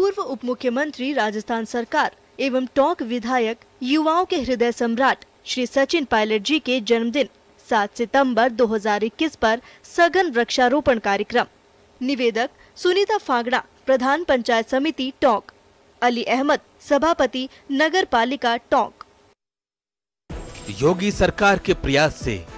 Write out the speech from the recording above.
पूर्व उप मुख्यमंत्री राजस्थान सरकार एवं टोंक विधायक युवाओं के हृदय सम्राट श्री सचिन पायलट जी के जन्मदिन 7 सितंबर 2021 पर सघन वृक्षारोपण कार्यक्रम निवेदक सुनीता फागड़ा प्रधान पंचायत समिति टोंक अली अहमद सभापति नगर पालिका टोंक योगी सरकार के प्रयास से